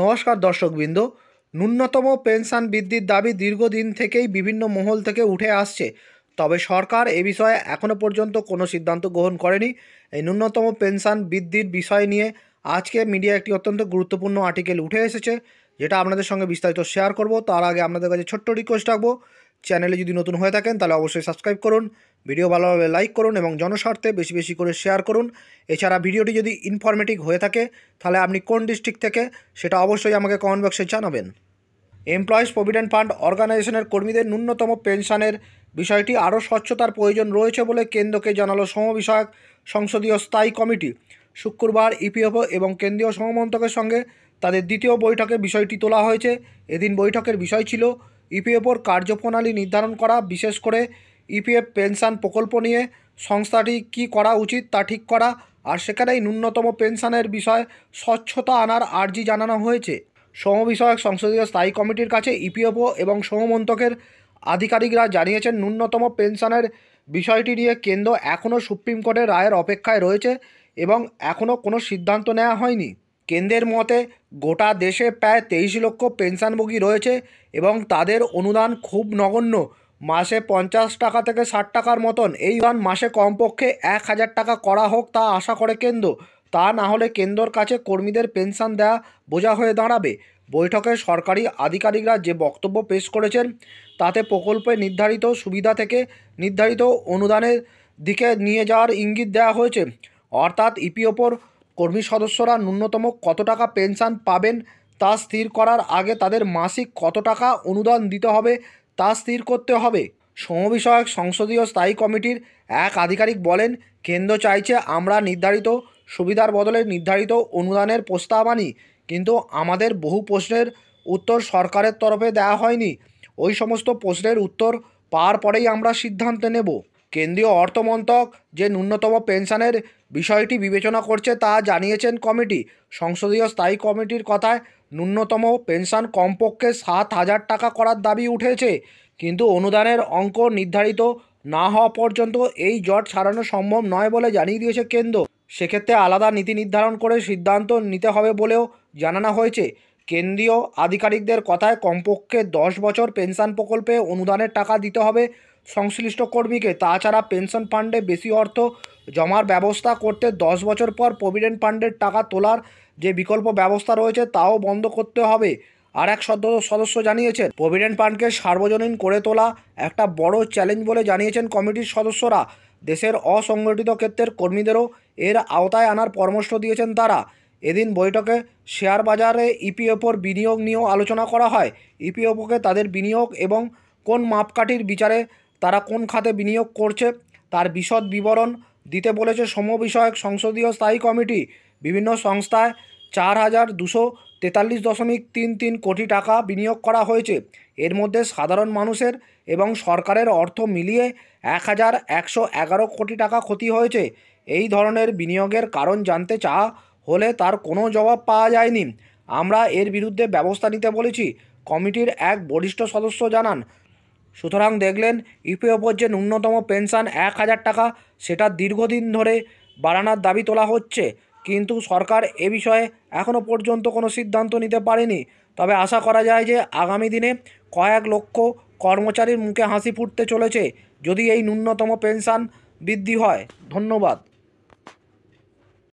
নমস্কার দর্শকবৃন্দ ন্যূনতম পেনশন বৃদ্ধির দাবি দীর্ঘদিন থেকেই বিভিন্ন মহল থেকে উঠে আসছে তবে সরকার এ বিষয়ে এখনও পর্যন্ত কোনো সিদ্ধান্ত গ্রহণ করেনি এই ন্যূনতম পেনশন বৃদ্ধির বিষয় নিয়ে আজকে মিডিয়া একটি অত্যন্ত গুরুত্বপূর্ণ আর্টিকেল উঠে এসেছে যেটা আপনাদের সঙ্গে বিস্তারিত শেয়ার করব তার আগে আপনাদের কাছে ছোট্ট রিকোয়েস্ট রাখবো চ্যানেলে যদি নতুন হয়ে থাকেন তাহলে অবশ্যই সাবস্ক্রাইব করুন ভিডিও ভালোভাবে লাইক করুন এবং জনস্বার্থে বেশি বেশি করে শেয়ার করুন এছাড়া ভিডিওটি যদি ইনফরমেটিভ হয়ে থাকে তাহলে আপনি কোন ডিস্ট্রিক্ট থেকে সেটা অবশ্যই আমাকে কমেন্ট বক্সে জানাবেন এমপ্লয়িজ প্রভিডেন্ট ফান্ড অর্গানাইজেশনের কর্মীদের ন্যূনতম পেনশনের বিষয়টি আরও স্বচ্ছতার প্রয়োজন রয়েছে বলে কেন্দ্রকে জানালো শ্রম বিষয়ক সংসদীয় স্থায়ী কমিটি শুক্রবার ইপিএফও e এবং কেন্দ্রীয় শ্রমমন্ত্রকের সঙ্গে তাদের দ্বিতীয় বৈঠকে বিষয়টি তোলা হয়েছে এদিন বৈঠকের বিষয় ছিল ইপিএফওর কার্যপ্রণালী নির্ধারণ করা বিশেষ করে ইপিএফ পেনশন প্রকল্প নিয়ে সংস্থাটি কি করা উচিত তা ঠিক করা আর সেখানেই ন্যূনতম পেনশনের বিষয়ে স্বচ্ছতা আনার আর্জি জানানো হয়েছে শ্রম বিষয়ক সংসদীয় স্থায়ী কমিটির কাছে ইপিএফও এবং শ্রমমন্ত্রকের আধিকারিকরা জানিয়েছেন ন্যূনতম পেনশনের বিষয়টি নিয়ে কেন্দ্র এখনও সুপ্রিম কোর্টের রায়ের অপেক্ষায় রয়েছে এবং এখনও কোনো সিদ্ধান্ত নেওয়া হয়নি কেন্দ্রের মতে গোটা দেশে প্রায় তেইশ লক্ষ পেনশনভোগী রয়েছে এবং তাদের অনুদান খুব নগণ্য মাসে পঞ্চাশ টাকা থেকে ষাট টাকার মতন এই অনুদান মাসে কমপক্ষে এক হাজার টাকা করা হোক তা আশা করে কেন্দ্র তা না হলে কেন্দ্রর কাছে কর্মীদের পেনশন দেয়া বোঝা হয়ে দাঁড়াবে বৈঠকে সরকারি আধিকারিকরা যে বক্তব্য পেশ করেছেন তাতে প্রকল্পে নির্ধারিত সুবিধা থেকে নির্ধারিত অনুদানের দিকে নিয়ে যাওয়ার ইঙ্গিত দেওয়া হয়েছে অর্থাৎ ইপিওপর কর্মী সদস্যরা ন্যূনতম কত টাকা পেনশন পাবেন তা স্থির করার আগে তাদের মাসিক কত টাকা অনুদান দিতে হবে তা স্থির করতে হবে সমবিষয়ক সংসদীয় স্থায়ী কমিটির এক আধিকারিক বলেন কেন্দ্র চাইছে আমরা নির্ধারিত সুবিধার বদলে নির্ধারিত অনুদানের প্রস্তাব আনি কিন্তু আমাদের বহু প্রশ্নের উত্তর সরকারের তরফে দেওয়া হয়নি ওই সমস্ত প্রশ্নের উত্তর পাওয়ার পরেই আমরা সিদ্ধান্ত নেব কেন্দ্রীয় অর্থমন্ত্রক যে ন্যূনতম পেনশনের বিষয়টি বিবেচনা করছে তা জানিয়েছেন কমিটি সংসদীয় স্থায়ী কমিটির কথায় ন্যূনতম পেনশন কমপক্ষে সাত হাজার টাকা করার দাবি উঠেছে কিন্তু অনুদানের অঙ্ক নির্ধারিত না হওয়া পর্যন্ত এই জট ছাড়ানো সম্ভব নয় বলে জানিয়ে দিয়েছে কেন্দ্র সেক্ষেত্রে আলাদা নীতি নির্ধারণ করে সিদ্ধান্ত নিতে হবে বলেও জানানো হয়েছে কেন্দ্রীয় আধিকারিকদের কথায় কমপক্ষে দশ বছর পেনশন প্রকল্পে অনুদানের টাকা দিতে হবে সংশ্লিষ্ট কর্মীকে তাছাড়া পেনশন ফান্ডে বেশি অর্থ জমার ব্যবস্থা করতে দশ বছর পর প্রভিডেন্ট ফান্ডের টাকা তোলার যে বিকল্প ব্যবস্থা রয়েছে তাও বন্ধ করতে হবে আর এক সদস্য জানিয়েছেন প্রভিডেন্ট ফান্ডকে সার্বজনীন করে তোলা একটা বড় চ্যালেঞ্জ বলে জানিয়েছেন কমিটির সদস্যরা দেশের অসংগঠিত ক্ষেত্রের কর্মীদেরও এর আওতায় আনার পরামর্শ দিয়েছেন তারা এদিন বৈঠকে শেয়ার বাজারে ইপিএফওর বিনিয়োগ নিয়েও আলোচনা করা হয় ইপিএফওকে তাদের বিনিয়োগ এবং কোন মাপকাঠির বিচারে তারা কোন খাতে বিনিয়োগ করছে তার বিশদ বিবরণ দিতে বলেছে সম বিষয়ক সংসদীয় স্থায়ী কমিটি বিভিন্ন সংস্থায় চার হাজার দুশো তেতাল্লিশ দশমিক তিন তিন কোটি টাকা বিনিয়োগ করা হয়েছে এর মধ্যে সাধারণ মানুষের এবং সরকারের অর্থ মিলিয়ে এক হাজার একশো এগারো কোটি টাকা ক্ষতি হয়েছে এই ধরনের বিনিয়োগের কারণ জানতে চাওয়া হলে তার কোনো জবাব পাওয়া যায়নি আমরা এর বিরুদ্ধে ব্যবস্থা নিতে বলেছি কমিটির এক বরিষ্ঠ সদস্য জানান সুতরাং দেখলেন ইউপিএ ওপর যে ন্যূনতম পেনশন এক হাজার টাকা সেটা দীর্ঘদিন ধরে বাড়ানোর দাবি তোলা হচ্ছে কিন্তু সরকার এ বিষয়ে এখনও পর্যন্ত কোনো সিদ্ধান্ত নিতে পারেনি তবে আশা করা যায় যে আগামী দিনে কয়েক লক্ষ কর্মচারীর মুখে হাসি ফুটতে চলেছে যদি এই ন্যূনতম পেনশন বৃদ্ধি হয় ধন্যবাদ